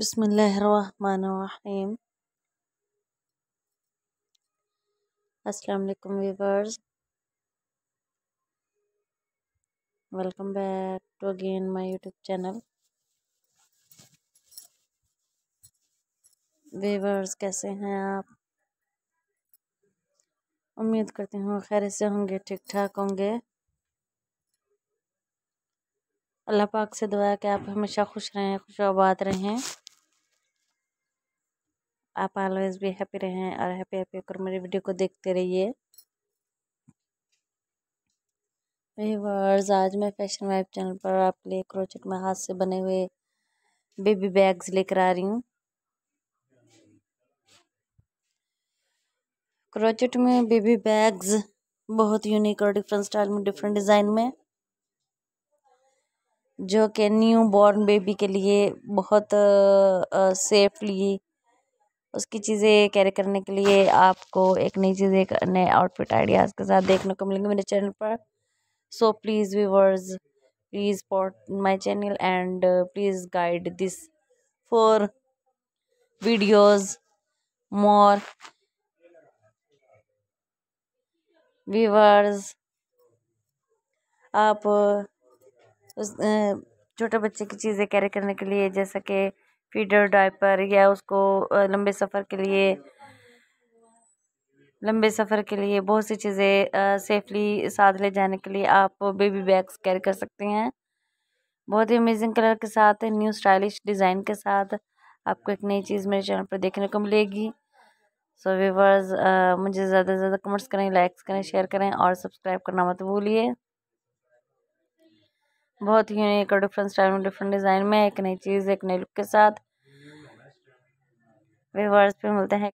बसमीम अस्सलाम वालेकुम viewers welcome back to again my YouTube channel viewers कैसे हैं आप उम्मीद करती हूँ खैर से होंगे ठीक ठाक होंगे अल्लाह पाक से दुआ है कि आप हमेशा खुश रहें खुशाबाद रहें आप ऑलवेज भी हैप्पी रहें और हैप्पी हैप्पी होकर मेरे वीडियो को देखते रहिए आज मैं फैशन वाइब चैनल पर आपके लिए क्रोचेट में हाथ से बने हुए बेबी बैग्स लेकर आ रही हूँ क्रोचेट में बेबी बैग्स बहुत यूनिक और डिफरेंट स्टाइल में डिफरेंट डिज़ाइन में जो कि न्यू बॉर्न बेबी के लिए बहुत सेफली उसकी चीज़ें कैरी करने के लिए आपको एक नई चीज़ें एक नए आउटफिट आइडियाज़ के साथ देखने को मिलेंगे मेरे चैनल पर so please viewers please pot my channel and please guide this for videos more viewers आप uh, उस uh, छोटे बच्चे की चीज़ें कैरी करने के लिए जैसा कि फीडर डाइपर या उसको लंबे सफ़र के लिए लंबे सफ़र के लिए बहुत सी चीज़ें सेफली साथ ले जाने के लिए आप बेबी बैग्स कैरी कर सकते हैं बहुत ही अमेजिंग कलर के साथ न्यू स्टाइलिश डिज़ाइन के साथ आपको एक नई चीज़ मेरे चैनल पर देखने को मिलेगी सो so, व्यूवर्स मुझे ज़्यादा से ज़्यादा कमेंट्स करें लाइक्स करें शेयर करें और सब्सक्राइब करना मत भूलिए बहुत ही यूनिक और डिफरेंट स्टाइल में डिफरेंट डिज़ाइन में एक नई चीज़ एक नई लुक के साथ व्यवर्स पे मिलते हैं